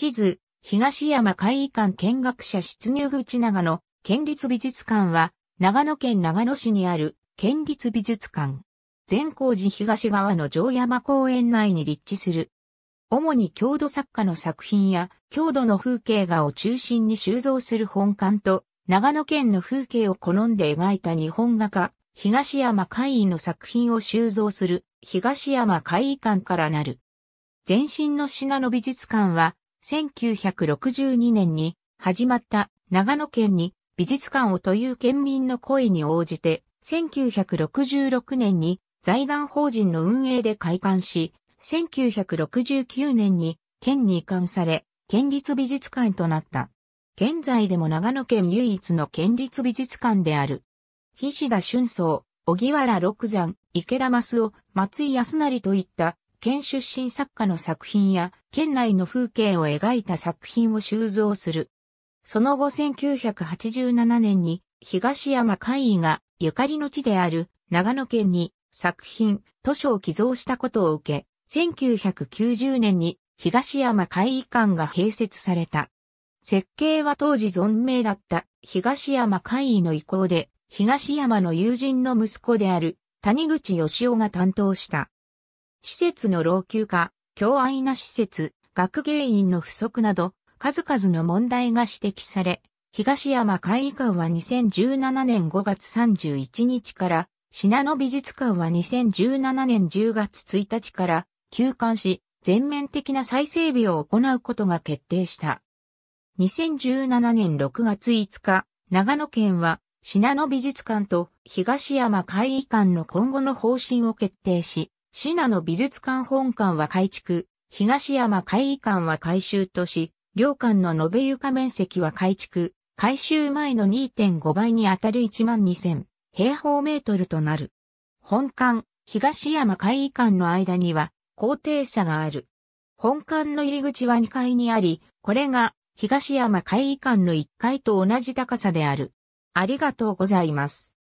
地図、東山会議館見学者出入口長野、県立美術館は、長野県長野市にある県立美術館。善光寺東側の城山公園内に立地する。主に郷土作家の作品や郷土の風景画を中心に収蔵する本館と、長野県の風景を好んで描いた日本画家、東山会議の作品を収蔵する東山会議館からなる。前身の品の美術館は1962年に始まった長野県に美術館をという県民の声に応じて、1966年に財団法人の運営で開館し、1969年に県に移管され、県立美術館となった。現在でも長野県唯一の県立美術館である。菱田俊草、小木原六山、池田増夫、松井康成といった県出身作家の作品や県内の風景を描いた作品を収蔵する。その後1987年に東山会議がゆかりの地である長野県に作品、図書を寄贈したことを受け、1990年に東山会議館が併設された。設計は当時存命だった東山会議の意向で、東山の友人の息子である谷口義雄が担当した。施設の老朽化、強愛な施設、学芸員の不足など、数々の問題が指摘され、東山会議館は2017年5月31日から、品野美術館は2017年10月1日から休館し、全面的な再整備を行うことが決定した。2017年6月5日、長野県は、品野美術館と東山会議館の今後の方針を決定し、シナの美術館本館は改築、東山会議館は改修とし、両館の延べ床面積は改築、改修前の2.5倍に当たる12000平方メートルとなる。本館、東山会議館の間には高低差がある。本館の入り口は2階にあり、これが東山会議館の1階と同じ高さである。ありがとうございます。